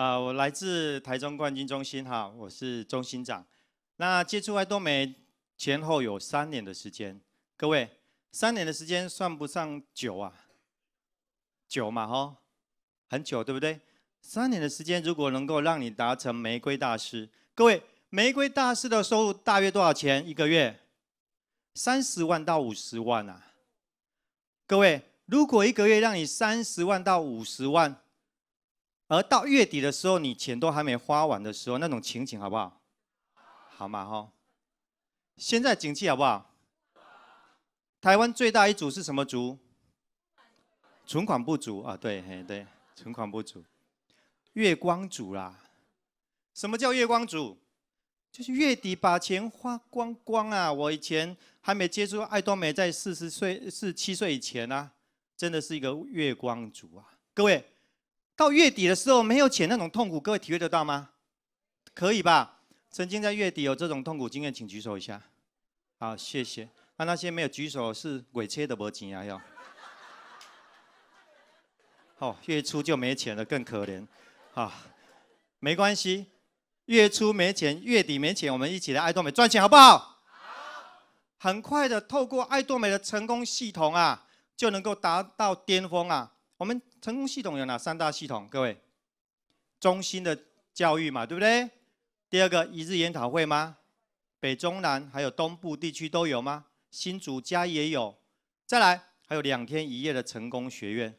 啊，我来自台中冠军中心哈，我是中心长。那接触爱多美前后有三年的时间，各位，三年的时间算不上久啊，久嘛哈，很久对不对？三年的时间如果能够让你达成玫瑰大师，各位，玫瑰大师的收入大约多少钱一个月？三十万到五十万啊，各位，如果一个月让你三十万到五十万。而到月底的时候，你钱都还没花完的时候，那种情景好不好？好嘛吼！现在景气好不好？台湾最大一组是什么族？存款不足啊，对嘿对，存款不足，月光族啦。什么叫月光族？就是月底把钱花光光啊！我以前还没接触爱多美，在四十岁、四七岁以前啊，真的是一个月光族啊，各位。到月底的时候没有钱那种痛苦，各位体会得到吗？可以吧？曾经在月底有这种痛苦经验，请举手一下。好，谢谢。那那些没有举手是鬼切的铂金啊！要。哦，月初就没钱了，更可怜。好，没关系，月初没钱，月底没钱，我们一起来爱多美赚钱好不好？好。很快的，透过爱多美的成功系统啊，就能够达到巅峰啊。我们。成功系统有哪三大系统？各位，中心的教育嘛，对不对？第二个一日研讨会吗？北中南还有东部地区都有吗？新竹家也有。再来，还有两天一夜的成功学院。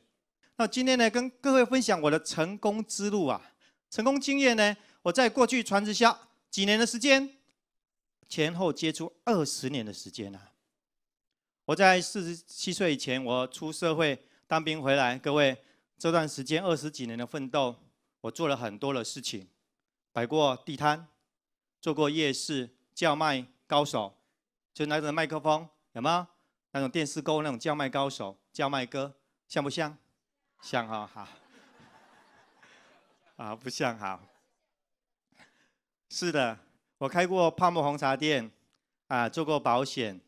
那今天呢，跟各位分享我的成功之路啊，成功经验呢，我在过去传直销几年的时间，前后接触二十年的时间啊。我在四十七岁以前，我出社会当兵回来，各位。这段时间二十几年的奋斗，我做了很多的事情，摆过地摊，做过夜市叫卖高手，就拿着麦克风，有吗？那种电视购物那种叫卖高手，叫卖哥像不像？像哈好，啊不像好，是的，我开过泡沫红茶店，啊做过保险，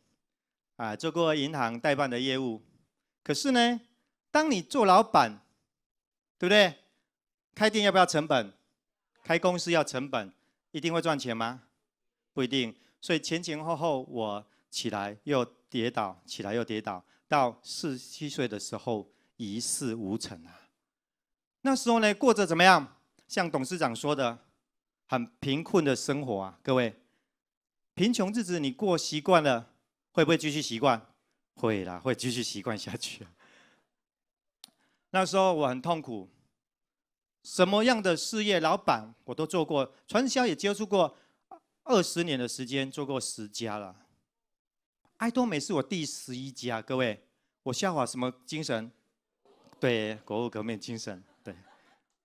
啊做过银行代办的业务，可是呢，当你做老板。对不对？开店要不要成本？开公司要成本，一定会赚钱吗？不一定。所以前前后后我起来又跌倒，起来又跌倒，到四七岁的时候一事无成啊。那时候呢，过着怎么样？像董事长说的，很贫困的生活啊。各位，贫穷日子你过习惯了，会不会继续习惯？会啦，会继续习惯下去。那时候我很痛苦。什么样的事业老板我都做过，传销也接触过，二十年的时间做过十家了。爱多美是我第十一家，各位，我笑话什么精神？对，国务革命精神，对，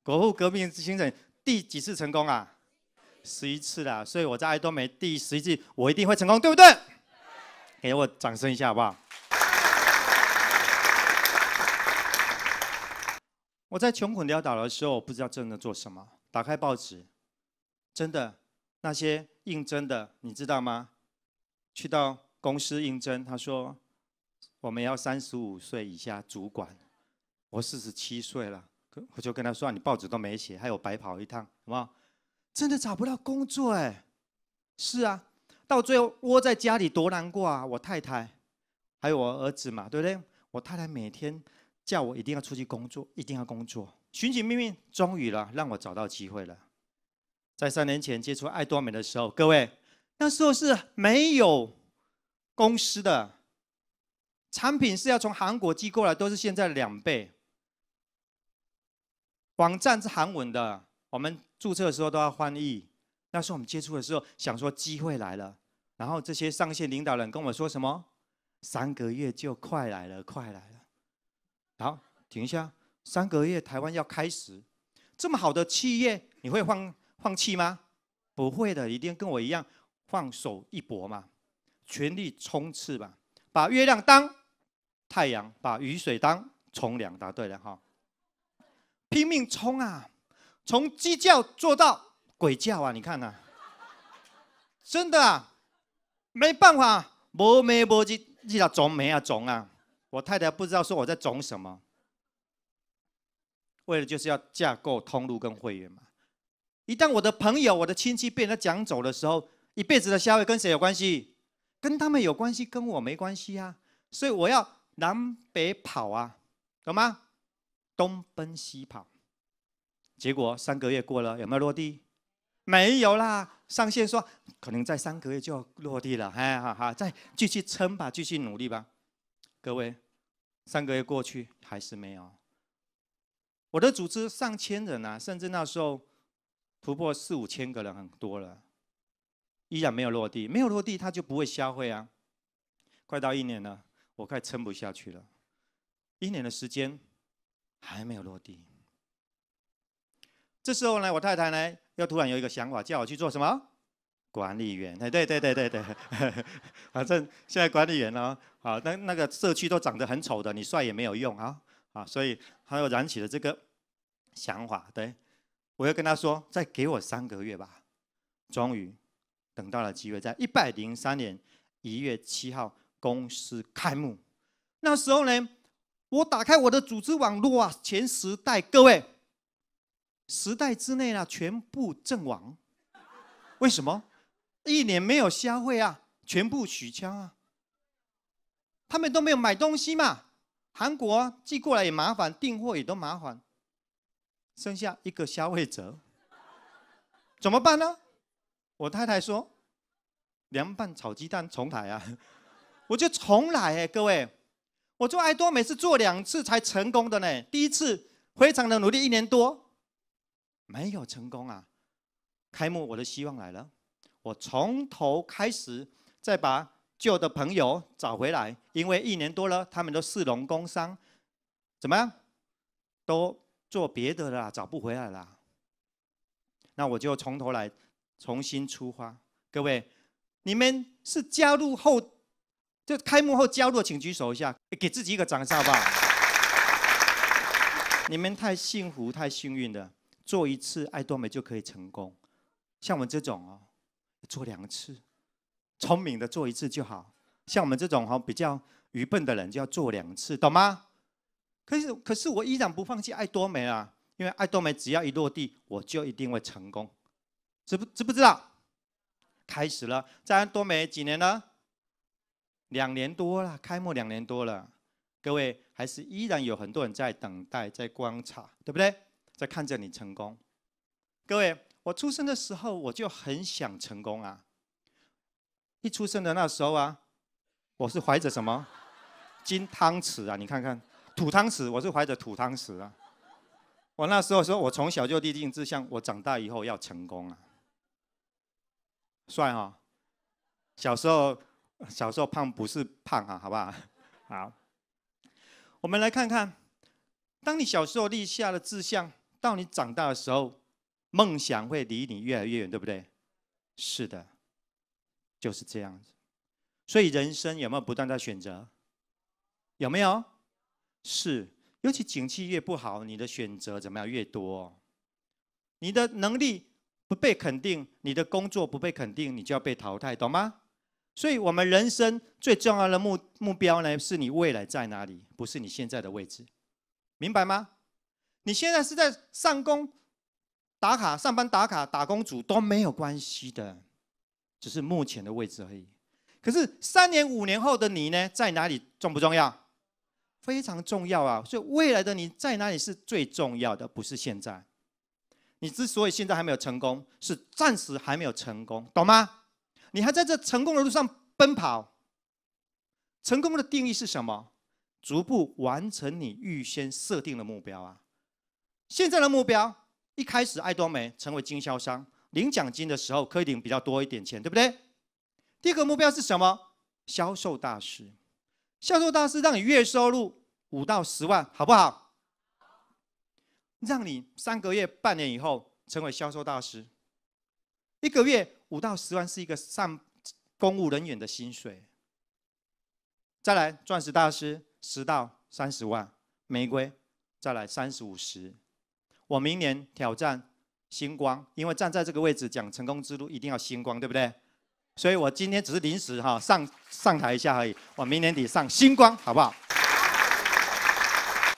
国务革命精神，第几次成功啊？十一次啦，所以我在爱多美第十一次，我一定会成功，对不对？给我掌声一下好不好？我在穷困潦倒的时候，我不知道真的做什么。打开报纸，真的那些应征的，你知道吗？去到公司应征，他说我们要三十五岁以下主管，我四十七岁了，我就跟他说：“你报纸都没写，还有白跑一趟，好不好？”真的找不到工作哎，是啊，到最后窝在家里多难过啊！我太太还有我儿子嘛，对不对？我太太每天。叫我一定要出去工作，一定要工作，寻寻觅觅，终于了，让我找到机会了。在三年前接触爱多美的时候，各位那时候是没有公司的，产品是要从韩国寄过来，都是现在两倍。网站是韩文的，我们注册的时候都要翻译。那时候我们接触的时候，想说机会来了，然后这些上线领导人跟我说什么，三个月就快来了，快来了。好，停一下。三个月台湾要开始，这么好的企业，你会放放弃吗？不会的，一定跟我一样放手一搏嘛，全力冲刺吧，把月亮当太阳，把雨水当冲凉。答对了哈，拼命冲啊，从鸡叫做到鬼叫啊，你看啊，真的啊，没办法，无眉无日日啊装眉啊装啊。我太太不知道说我在种什么，为了就是要架构通路跟会员嘛。一旦我的朋友、我的亲戚被人家讲走的时候，一辈子的消费跟谁有关系？跟他们有关系，跟我没关系啊。所以我要南北跑啊，懂吗？东奔西跑。结果三个月过了，有没有落地？没有啦。上线说可能在三个月就要落地了，哎，好好，再继续撑吧，继续努力吧。各位，三个月过去还是没有。我的组织上千人啊，甚至那时候突破四五千个人，很多了，依然没有落地，没有落地它就不会消费啊。快到一年了，我快撑不下去了，一年的时间还没有落地。这时候呢，我太太呢又突然有一个想法，叫我去做什么？管理员哎，对对对对对，反正现在管理员啊，好那那个社区都长得很丑的，你帅也没有用啊啊，所以他又燃起了这个想法。对，我要跟他说，再给我三个月吧。终于等到了机会，在一百零三年一月七号，公司开幕。那时候呢，我打开我的组织网络啊，前十代各位，十代之内呢全部阵亡，为什么？一年没有消费啊，全部取消啊。他们都没有买东西嘛，韩国寄过来也麻烦，订货也都麻烦。剩下一个消费者，怎么办呢？我太太说：“凉拌炒鸡蛋重来啊！”我就重来哎，各位，我做爱多美是做两次才成功的呢。第一次非常的努力，一年多没有成功啊。开幕，我的希望来了。我从头开始，再把旧的朋友找回来，因为一年多了，他们都四农工商，怎么样？都做别的了，找不回来了。那我就从头来，重新出发。各位，你们是加入后就开幕后加入，请举手一下，给自己一个掌声好不好？你们太幸福、太幸运了，做一次爱多美就可以成功。像我这种哦。做两次，聪明的做一次就好，像我们这种哈比较愚笨的人就要做两次，懂吗？可是可是我依然不放弃爱多美啊，因为爱多美只要一落地，我就一定会成功，知不知不知道？开始了，在爱多美几年了？两年多了，开幕两年多了，各位还是依然有很多人在等待，在观察，对不对？在看着你成功，各位。我出生的时候，我就很想成功啊！一出生的那时候啊，我是怀着什么金汤匙啊？你看看土汤匙，我是怀着土汤匙啊！我那时候说，我从小就立定志向，我长大以后要成功啊！帅哈！小时候，小时候胖不是胖啊，好不好？好，我们来看看，当你小时候立下的志向，到你长大的时候。梦想会离你越来越远，对不对？是的，就是这样子。所以人生有没有不断在选择？有没有？是。尤其景气越不好，你的选择怎么样越多。你的能力不被肯定，你的工作不被肯定，你就要被淘汰，懂吗？所以我们人生最重要的目目标呢，是你未来在哪里，不是你现在的位置，明白吗？你现在是在上工。打卡上班打卡打工族都没有关系的，只是目前的位置而已。可是三年五年后的你呢，在哪里重不重要？非常重要啊！所以未来的你在哪里是最重要的，不是现在。你之所以现在还没有成功，是暂时还没有成功，懂吗？你还在这成功的路上奔跑。成功的定义是什么？逐步完成你预先设定的目标啊！现在的目标。一开始，爱多美成为经销商，领奖金的时候可以领比较多一点钱，对不对？第一个目标是什么？销售大师，销售大师让你月收入五到十万，好不好？让你三个月、半年以后成为销售大师，一个月五到十万是一个上公务人员的薪水。再来，钻石大师十到三十万，玫瑰，再来三十五十。我明年挑战星光，因为站在这个位置讲成功之路，一定要星光，对不对？所以我今天只是临时哈上上台一下而已。我明年底上星光，好不好？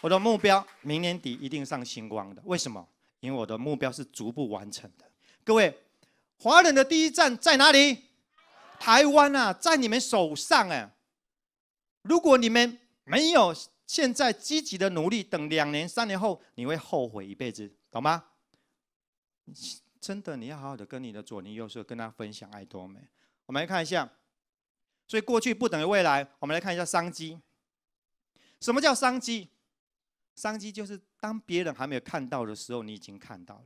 我的目标明年底一定上星光的，为什么？因为我的目标是逐步完成的。各位，华人的第一站在哪里？台湾啊，在你们手上哎！如果你们没有。现在积极的努力，等两年三年后，你会后悔一辈子，懂吗？真的，你要好好的跟你的左邻右舍跟他分享爱多美。我们来看一下，所以过去不等于未来。我们来看一下商机，什么叫商机？商机就是当别人还没有看到的时候，你已经看到了。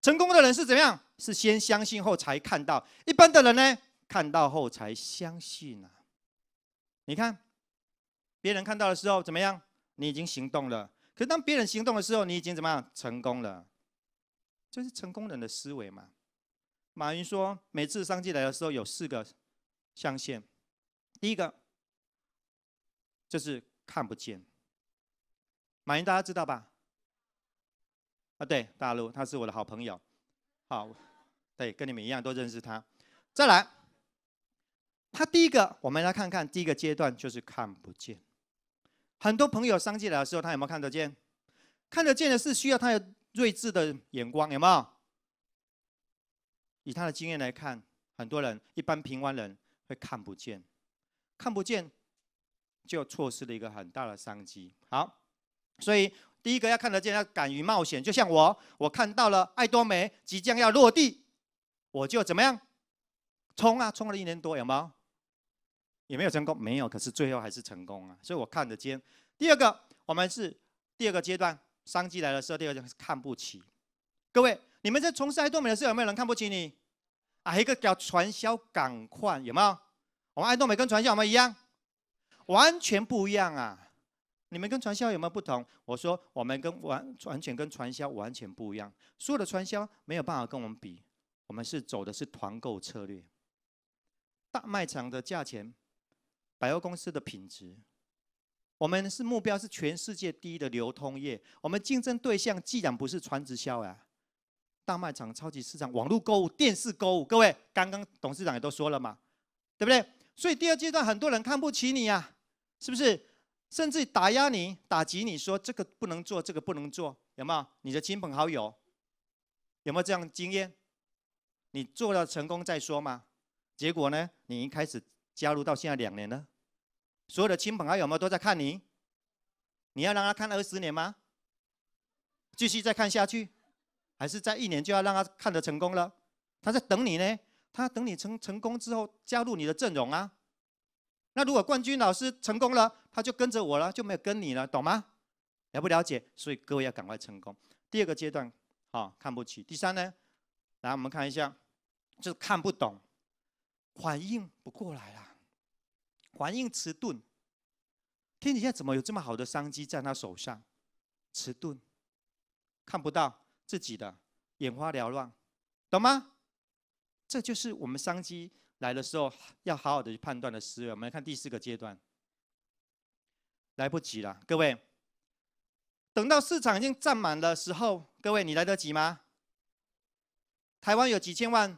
成功的人是怎么样？是先相信后才看到。一般的人呢，看到后才相信啊。你看。别人看到的时候怎么样？你已经行动了。可是当别人行动的时候，你已经怎么样？成功了。这是成功人的思维嘛？马云说，每次商机来的时候有四个象限。第一个就是看不见。马云大家知道吧？啊，对，大陆，他是我的好朋友。好，对，跟你们一样都认识他。再来，他第一个，我们来看看第一个阶段就是看不见。很多朋友商进来的时候，他有没有看得见？看得见的是需要他有睿智的眼光，有没有？以他的经验来看，很多人一般平凡人会看不见，看不见就错失了一个很大的商机。好，所以第一个要看得见，要敢于冒险。就像我，我看到了爱多美即将要落地，我就怎么样？冲啊！冲了一年多，有没有？也没有成功，没有，可是最后还是成功啊，所以我看得见。第二个，我们是第二个阶段，商机来了的时候，第二个是看不起。各位，你们在从事爱多美的时候，有没有人看不起你啊？一个叫传销、赶快有没有？我们爱多美跟传销有没有一样？完全不一样啊！你们跟传销有没有不同？我说我们跟完完全跟传销完全不一样，所有的传销没有办法跟我们比，我们是走的是团购策略，大卖场的价钱。百货公司的品质，我们是目标是全世界第一的流通业。我们竞争对象既然不是传直销啊，大卖场、超级市场、网络购物、电视购物，各位刚刚董事长也都说了嘛，对不对？所以第二阶段很多人看不起你呀，是不是？甚至打压你、打击你，说这个不能做，这个不能做，有没有？你的亲朋好友有没有这样经验？你做到成功再说嘛。结果呢，你一开始。加入到现在两年了，所有的亲朋好友们都在看你，你要让他看二十年吗？继续再看下去，还是在一年就要让他看的成功了？他在等你呢，他等你成成功之后加入你的阵容啊。那如果冠军老师成功了，他就跟着我了，就没有跟你了，懂吗？了不了解？所以各位要赶快成功。第二个阶段哦、看不起。第三呢，来我们看一下，就是看不懂，反应不过来了。反应迟钝，天底下怎么有这么好的商机在他手上？迟钝，看不到自己的眼花缭乱，懂吗？这就是我们商机来的时候要好好的去判断的思维。我们来看第四个阶段，来不及了，各位。等到市场已经占满的时候，各位你来得及吗？台湾有几千万，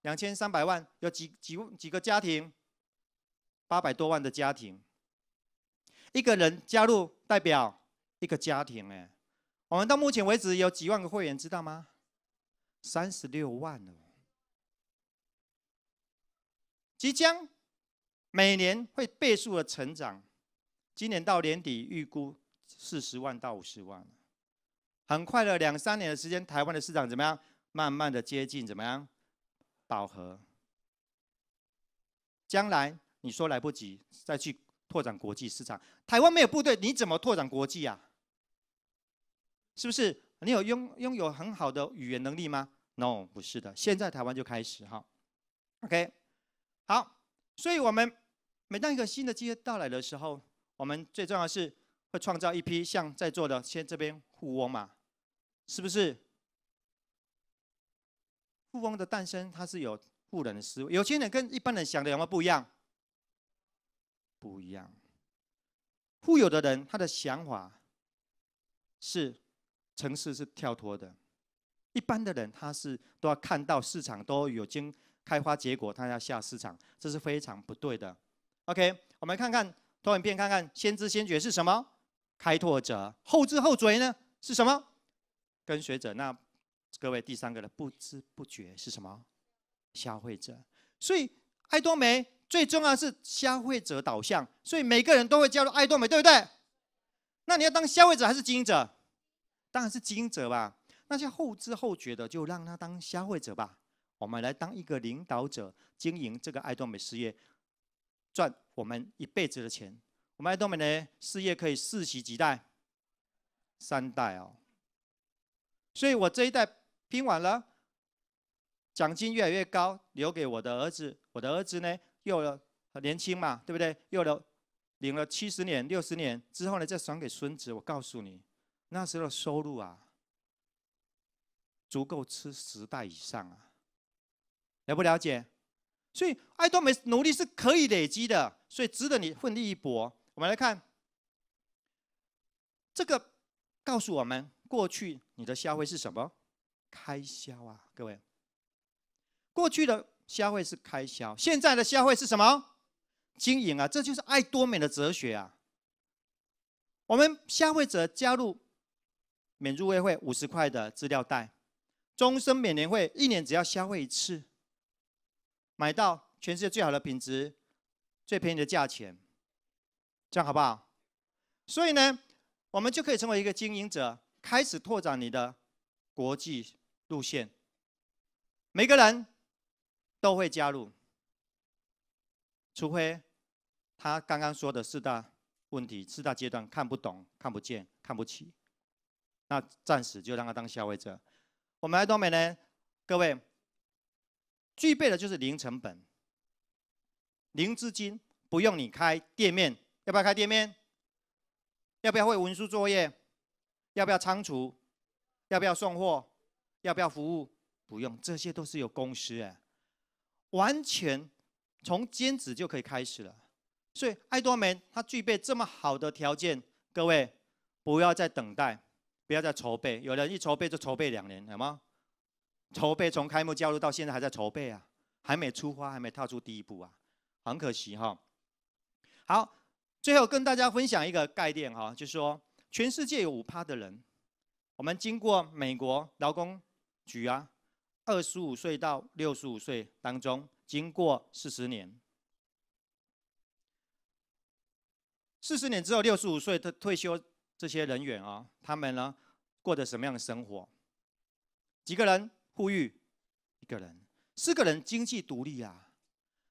两千三百万，有几几几个家庭。八百多万的家庭，一个人加入代表一个家庭。哎，我们到目前为止有几万个会员，知道吗？三十六万哦，即将每年会倍数的成长，今年到年底预估四十万到五十万，很快的两三年的时间，台湾的市场怎么样？慢慢的接近怎么样饱和？将来？你说来不及再去拓展国际市场，台湾没有部队，你怎么拓展国际啊？是不是？你有拥拥有很好的语言能力吗？No，不是的。现在台湾就开始哈。OK，好，所以我们每当一个新的机会到来的时候，我们最重要是会创造一批像在座的先这边富翁嘛，是不是？富翁的诞生，他是有富人的思维。有钱人跟一般人想的有什么不一样？不一样，富有的人他的想法是，城市是跳脱的，一般的人他是都要看到市场都有经开花结果，他要下市场，这是非常不对的。OK，我们看看投影片，看看先知先觉是什么？开拓者，后知后觉呢？是什么？跟随者。那各位第三个的不知不觉是什么？消费者。所以爱多美。最重要是消费者导向，所以每个人都会加入爱多美，对不对？那你要当消费者还是经营者？当然是经营者吧。那些后知后觉的，就让他当消费者吧。我们来当一个领导者，经营这个爱多美事业，赚我们一辈子的钱。我们爱多美呢，事业可以世袭几代，三代哦。所以我这一代拼完了，奖金越来越高，留给我的儿子。我的儿子呢？又了年轻嘛，对不对？又了领了七十年、六十年之后呢，再赏给孙子。我告诉你，那时候的收入啊，足够吃十代以上啊，了不了解？所以爱多美努力是可以累积的，所以值得你奋力一搏。我们来看这个，告诉我们过去你的消费是什么？开销啊，各位，过去的。消费是开销，现在的消费是什么？经营啊，这就是爱多美的哲学啊。我们消费者加入免入会费五十块的资料袋，终身免年费，一年只要消费一次，买到全世界最好的品质、最便宜的价钱，这样好不好？所以呢，我们就可以成为一个经营者，开始拓展你的国际路线。每个人。都会加入，除非他刚刚说的四大问题、四大阶段看不懂、看不见、看不起，那暂时就让他当消费者。我们爱多美呢，各位具备的就是零成本、零资金，不用你开店面。要不要开店面？要不要会文书作业？要不要仓储？要不要送货？要不要服务？不用，这些都是有公司哎。完全从兼职就可以开始了，所以爱多美它具备这么好的条件，各位不要再等待，不要再筹备，有人一筹备就筹备两年，好吗？筹备从开幕加入到现在还在筹备啊，还没出发，还没踏出第一步啊，很可惜哈。好，最后跟大家分享一个概念哈，就是说全世界有五趴的人，我们经过美国劳工局啊。二十五岁到六十五岁当中，经过四十年，四十年之后，六十五岁的退休这些人员啊，他们呢，过着什么样的生活？几个人富裕，一个人，四个人经济独立啊，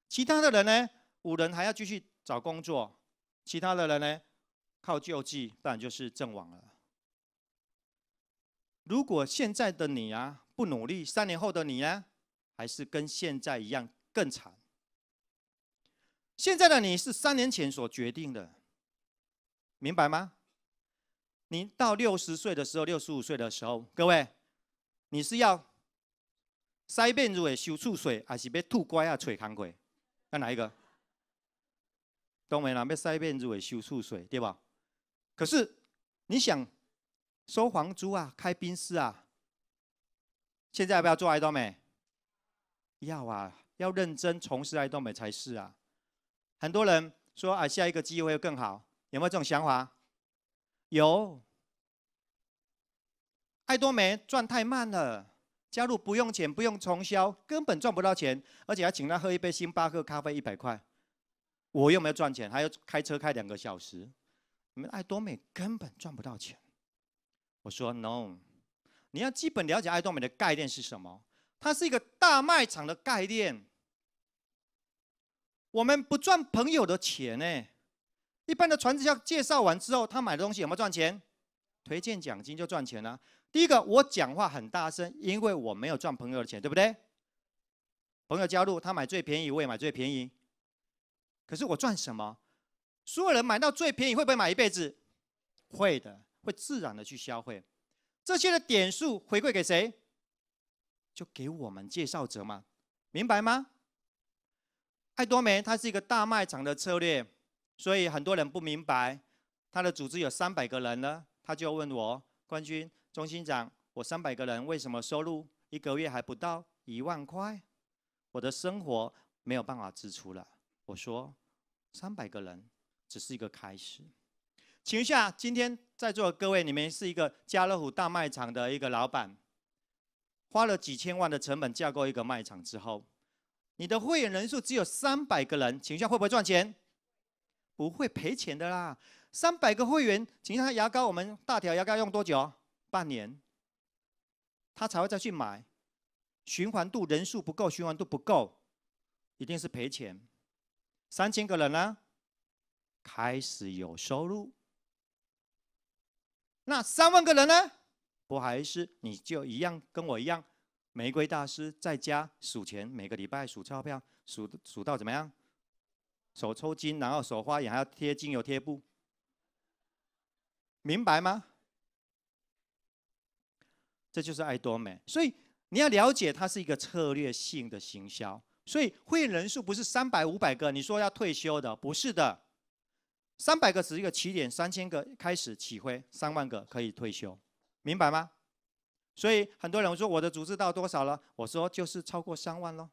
其他的人呢，五人还要继续找工作，其他的人呢，靠救济，当然就是阵亡了。如果现在的你啊不努力，三年后的你呢，还是跟现在一样更惨。现在的你是三年前所决定的，明白吗？你到六十岁的时候，六十五岁的时候，各位，你是要塞面子的修处水，还是被吐乖啊吹扛鬼？要哪一个？当没啦，要塞面子的修处水，对吧？可是你想。收房租啊，开冰室啊，现在要不要做爱多美？要啊，要认真从事爱多美才是啊。很多人说啊，下一个机会会更好，有没有这种想法？有。爱多美赚太慢了，加入不用钱，不用重销，根本赚不到钱，而且还请他喝一杯星巴克咖啡一百块，我又没有赚钱，还要开车开两个小时，你们爱多美根本赚不到钱。我说：No，你要基本了解爱多美的概念是什么？它是一个大卖场的概念。我们不赚朋友的钱呢。一般的传销介绍完之后，他买的东西有没有赚钱？推荐奖金就赚钱了。第一个，我讲话很大声，因为我没有赚朋友的钱，对不对？朋友加入，他买最便宜，我也买最便宜。可是我赚什么？所有人买到最便宜，会不会买一辈子？会的。会自然的去消费，这些的点数回馈给谁？就给我们介绍者嘛，明白吗？爱多美它是一个大卖场的策略，所以很多人不明白，他的组织有三百个人呢，他就问我冠军中心长，我三百个人为什么收入一个月还不到一万块？我的生活没有办法支出了。我说，三百个人只是一个开始。请问一下，今天在座各位你们是一个家乐福大卖场的一个老板，花了几千万的成本架构一个卖场之后，你的会员人数只有三百个人，请问会不会赚钱？不会赔钱的啦。三百个会员，请问下牙膏，我们大条牙膏用多久？半年，他才会再去买，循环度人数不够，循环度不够，一定是赔钱。三千个人呢，开始有收入。那三万个人呢？不还是你就一样跟我一样，玫瑰大师在家数钱，每个礼拜数钞票，数数到怎么样？手抽筋，然后手花眼，还要贴精油贴布，明白吗？这就是爱多美，所以你要了解它是一个策略性的行销。所以会员人数不是三百五百个，你说要退休的，不是的。三百个是一个起点，三千个开始起飞，三万个可以退休，明白吗？所以很多人说我的组织到多少了？我说就是超过三万了。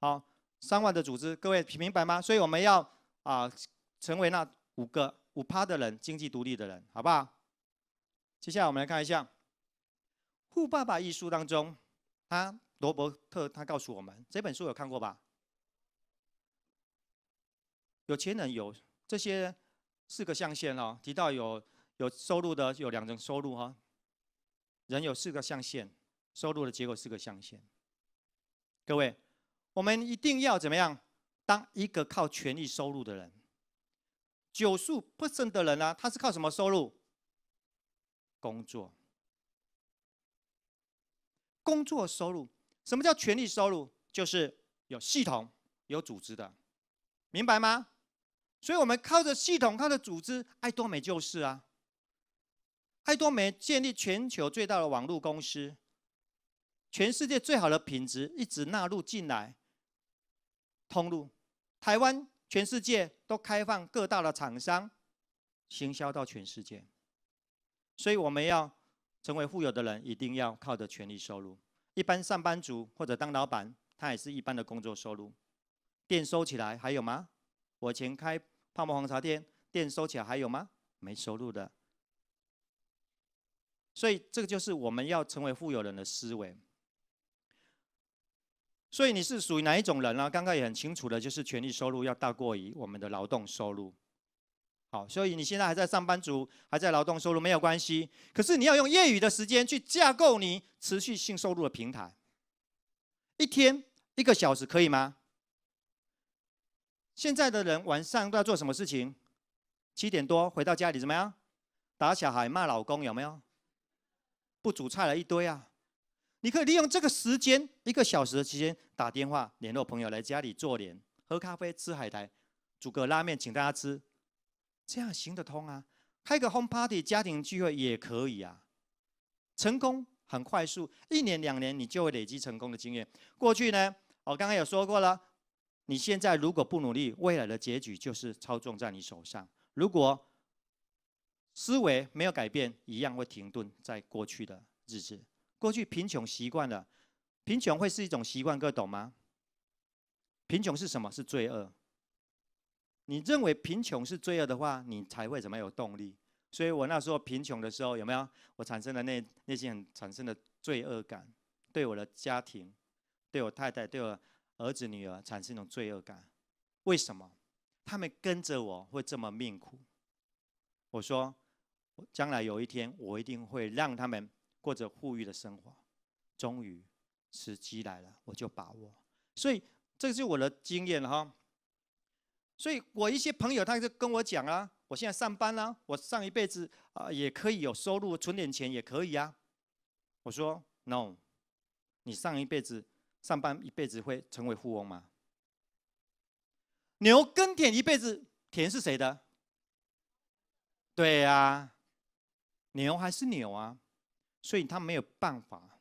好，三万的组织，各位明白吗？所以我们要啊成为那五个五趴的人，经济独立的人，好不好？接下来我们来看一下《富爸爸》一书当中，啊，罗伯特他告诉我们这本书有看过吧？有钱人有这些四个象限哦。提到有有收入的，有两种收入哈。人有四个象限，收入的结果四个象限。各位，我们一定要怎么样？当一个靠权力收入的人，九数不胜的人呢？他是靠什么收入？工作。工作收入？什么叫权力收入？就是有系统、有组织的，明白吗？所以我们靠着系统，靠着组织，爱多美就是啊。爱多美建立全球最大的网络公司，全世界最好的品质一直纳入进来，通路台湾，全世界都开放各大的厂商行销到全世界。所以我们要成为富有的人，一定要靠着权力收入。一般上班族或者当老板，他也是一般的工作收入。店收起来还有吗？我前开泡沫红茶店，店收起来还有吗？没收入的。所以这个就是我们要成为富有人的思维。所以你是属于哪一种人呢？刚刚也很清楚的，就是权利收入要大过于我们的劳动收入。好，所以你现在还在上班族，还在劳动收入没有关系。可是你要用业余的时间去架构你持续性收入的平台。一天一个小时可以吗？现在的人晚上都要做什么事情？七点多回到家里怎么样？打小孩、骂老公有没有？不煮菜了一堆啊！你可以利用这个时间，一个小时的时间打电话联络朋友来家里坐脸、喝咖啡、吃海苔、煮个拉面请大家吃，这样行得通啊！开个 home party 家庭聚会也可以啊！成功很快速，一年两年你就会累积成功的经验。过去呢，我刚刚有说过了。你现在如果不努力，未来的结局就是操纵在你手上。如果思维没有改变，一样会停顿在过去的日子。过去贫穷习惯了，贫穷会是一种习惯，各位懂吗？贫穷是什么？是罪恶。你认为贫穷是罪恶的话，你才会怎么有动力？所以我那时候贫穷的时候，有没有我产生的内内心很产生的罪恶感？对我的家庭，对我太太，对我。儿子女儿产生一种罪恶感，为什么他们跟着我会这么命苦？我说，将来有一天我一定会让他们过着富裕的生活。终于，时机来了，我就把握。所以，这是我的经验哈。所以我一些朋友他就跟我讲啊，我现在上班啦，我上一辈子啊也可以有收入，存点钱也可以啊。我说，no，你上一辈子。上班一辈子会成为富翁吗？牛耕田一辈子田是谁的？对呀，牛还是牛啊，所以他没有办法，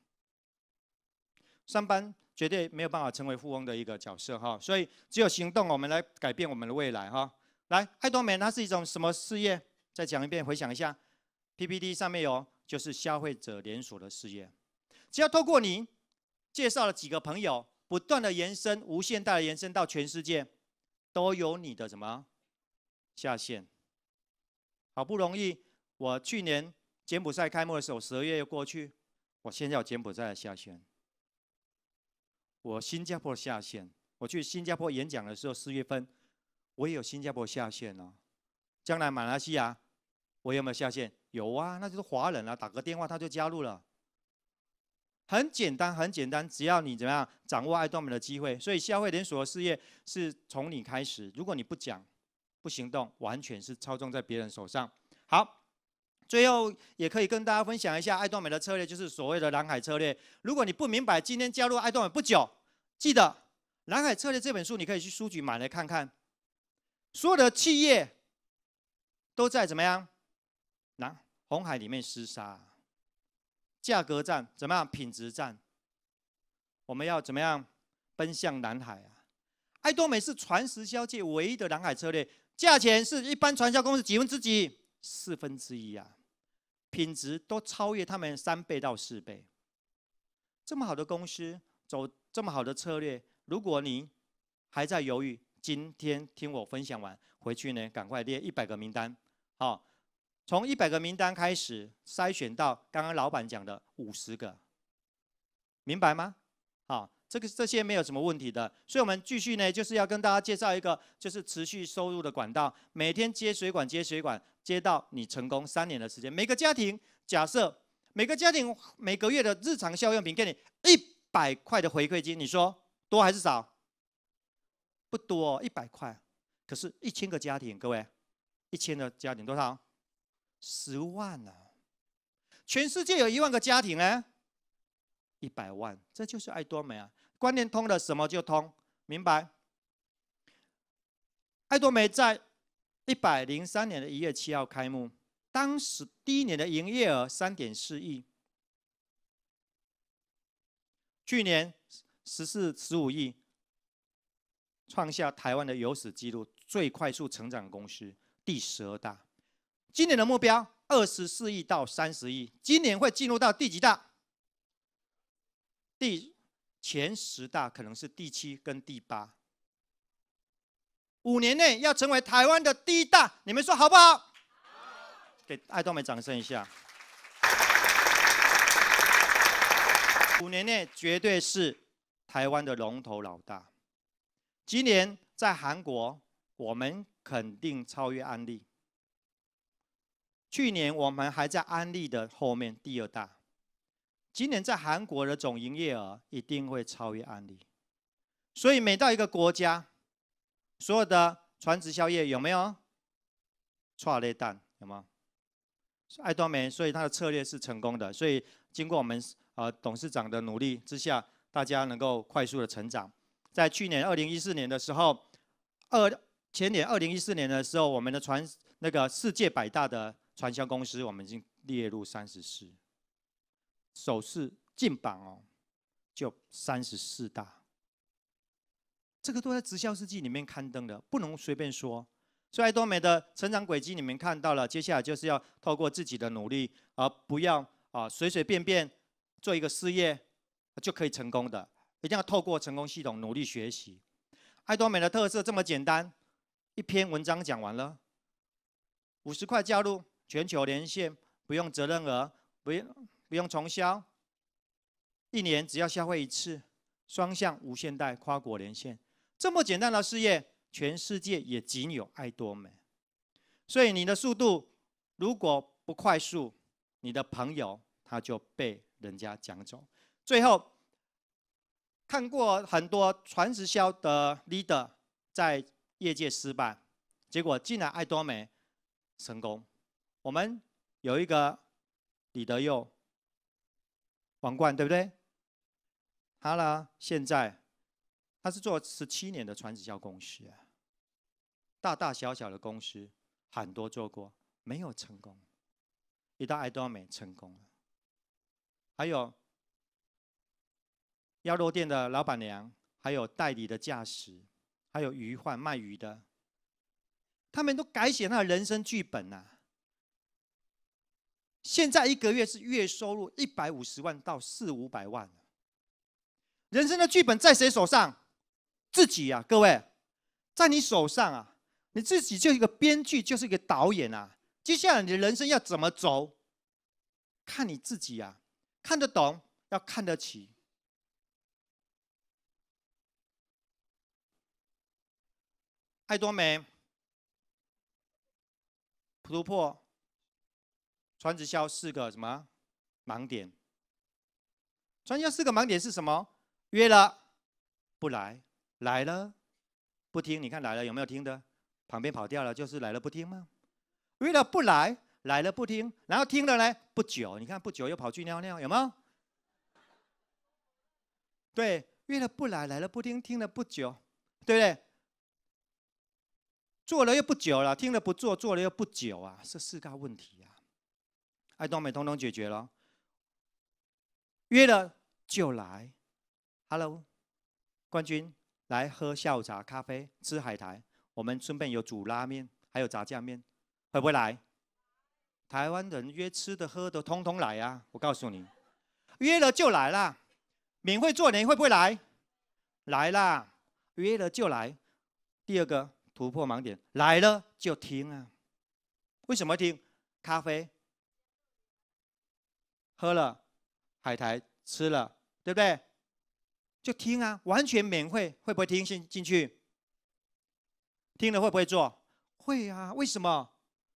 上班绝对没有办法成为富翁的一个角色哈。所以只有行动，我们来改变我们的未来哈。来，爱多美它是一种什么事业？再讲一遍，回想一下，PPT 上面有，就是消费者连锁的事业，只要透过你。介绍了几个朋友，不断的延伸，无限大的延伸到全世界，都有你的什么下线。好不容易，我去年柬埔寨开幕的时候，十二月又过去，我现在有柬埔寨的下线。我新加坡下线，我去新加坡演讲的时候，四月份，我也有新加坡下线了。将来马来西亚，我有没有下线？有啊，那就是华人啊，打个电话他就加入了。很简单，很简单，只要你怎么样掌握爱多美的机会，所以消费连锁的事业是从你开始。如果你不讲、不行动，完全是操纵在别人手上。好，最后也可以跟大家分享一下爱多美的策略，就是所谓的蓝海策略。如果你不明白今天加入爱多美不久，记得《蓝海策略》这本书，你可以去书局买来看看。所有的企业都在怎么样？蓝红海里面厮杀。价格战怎么样？品质战，我们要怎么样奔向南海啊？爱多美是传直销界唯一的南海策略，价钱是一般传销公司几分之几？四分之一啊！品质都超越他们三倍到四倍。这么好的公司，走这么好的策略，如果您还在犹豫，今天听我分享完回去呢，赶快列一百个名单，好。从一百个名单开始筛选到刚刚老板讲的五十个，明白吗？好，这个这些没有什么问题的，所以我们继续呢，就是要跟大家介绍一个就是持续收入的管道，每天接水管接水管，接到你成功三年的时间。每个家庭假设每个家庭每个月的日常消用品给你一百块的回馈金，你说多还是少？不多，一百块，可是，一千个家庭，各位，一千个家庭多少？十万呢？全世界有一万个家庭呢，一百万，这就是爱多美啊。观念通了，什么就通，明白？爱多美在一百零三年的一月七号开幕，当时第一年的营业额三点四亿，去年十四十五亿，创下台湾的有史记录最快速成长公司第十二大。今年的目标二十四亿到三十亿，今年会进入到第几大？第前十大可能是第七跟第八。五年内要成为台湾的第一大，你们说好不好？给爱豆们掌声一下。五年内绝对是台湾的龙头老大。今年在韩国，我们肯定超越安利。去年我们还在安利的后面第二大，今年在韩国的总营业额一定会超越安利。所以每到一个国家，所有的传直销业有没有？创立蛋有吗？爱多美，所以它的策略是成功的。所以经过我们呃董事长的努力之下，大家能够快速的成长。在去年二零一四年的时候，二前年二零一四年的时候，我们的传那个世界百大的。传销公司，我们已经列入三十四，首次进榜哦，就三十四大，这个都在直销世纪里面刊登的，不能随便说。所以爱多美的成长轨迹你们看到了，接下来就是要透过自己的努力，而不要啊随随便便做一个事业就可以成功的，一定要透过成功系统努力学习。爱多美的特色这么简单，一篇文章讲完了，五十块加入。全球连线，不用责任额，不用不用重销，一年只要消费一次，双向无限带跨国连线，这么简单的事业，全世界也仅有爱多美。所以你的速度如果不快速，你的朋友他就被人家抢走。最后看过很多传直销的 leader 在业界失败，结果进了爱多美成功。我们有一个李德佑，王冠对不对？他呢，现在他是做十七年的传直销公司，大大小小的公司很多做过，没有成功，一到爱多美成功了。还有药店的老板娘，还有代理的驾驶，还有鱼贩卖鱼的，他们都改写他人生剧本呐。现在一个月是月收入一百五十万到四五百万，人生的剧本在谁手上？自己呀，各位，在你手上啊，你自己就一个编剧，就是一个导演啊。接下来你的人生要怎么走？看你自己呀，看得懂要看得起。爱多美，普鲁破。传直销四个什么盲点？传销四个盲点是什么？约了不来，来了不听。你看来了有没有听的？旁边跑掉了，就是来了不听吗？约了不来，来了不听，然后听了呢不久。你看不久又跑去尿尿，有没有？对，约了不来，来了不听，听了不久，对不对？做了又不久了，听了不做，做了又不久啊，是四大问题啊。爱东美通通解决了，约了就来，Hello，冠军，来喝下午茶、咖啡、吃海苔，我们顺便有煮拉面，还有炸酱面，会不会来？台湾人约吃的喝的通通来啊！我告诉你，约了就来啦，免费做年会不会来？来啦，约了就来。第二个突破盲点，来了就听啊，为什么听？咖啡。喝了海苔，吃了，对不对？就听啊，完全免费，会不会听进进去？听了会不会做？会啊，为什么？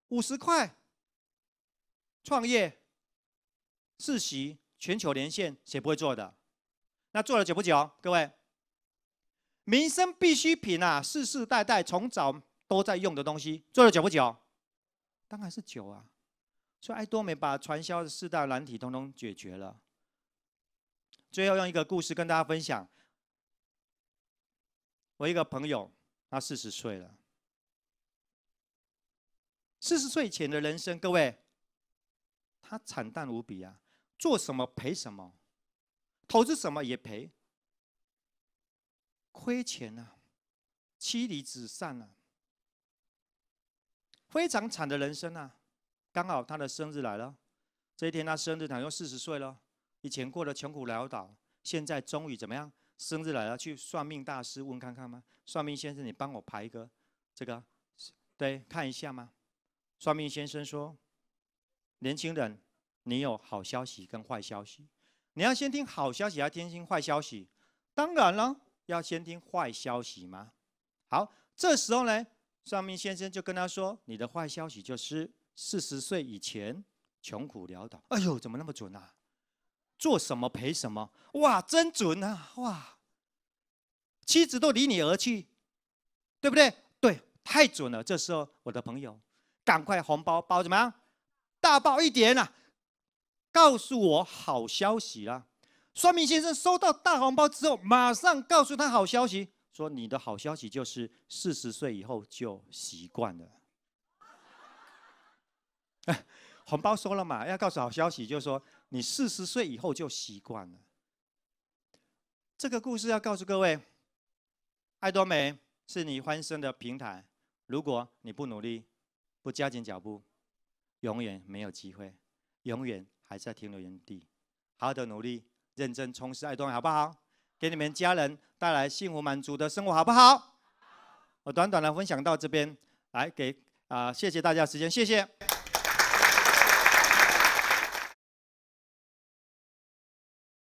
五十块创业、世袭，全球连线，谁不会做的？那做了久不久？各位，民生必需品啊，世世代代从早都在用的东西，做了久不久？当然是久啊。所以爱多美把传销的四大难题通通解决了。最后用一个故事跟大家分享。我一个朋友，他四十岁了。四十岁前的人生，各位，他惨淡无比啊！做什么赔什么，投资什么也赔，亏钱啊，妻离子散啊，非常惨的人生啊！刚好他的生日来了，这一天他生日，他像四十岁了。以前过得穷苦潦倒，现在终于怎么样？生日来了，去算命大师问看看吗？算命先生，你帮我排一个，这个对看一下吗？算命先生说：“年轻人，你有好消息跟坏消息，你要先听好消息，要听听坏消息。当然了，要先听坏消息吗？”好，这时候呢，算命先生就跟他说：“你的坏消息就是。”四十岁以前穷苦潦倒，哎呦，怎么那么准啊？做什么赔什么，哇，真准啊！哇，妻子都离你而去，对不对？对，太准了。这时候我的朋友，赶快红包包怎么样？大包一点啊！告诉我好消息啦！算命先生收到大红包之后，马上告诉他好消息，说你的好消息就是四十岁以后就习惯了。红包收了嘛，要告诉好消息，就是说你四十岁以后就习惯了。这个故事要告诉各位，爱多美是你翻身的平台。如果你不努力，不加紧脚步，永远没有机会，永远还在停留原地。好的努力，认真充实爱多美，好不好？给你们家人带来幸福满足的生活，好不好？我短短的分享到这边，来给啊，谢谢大家时间，谢谢。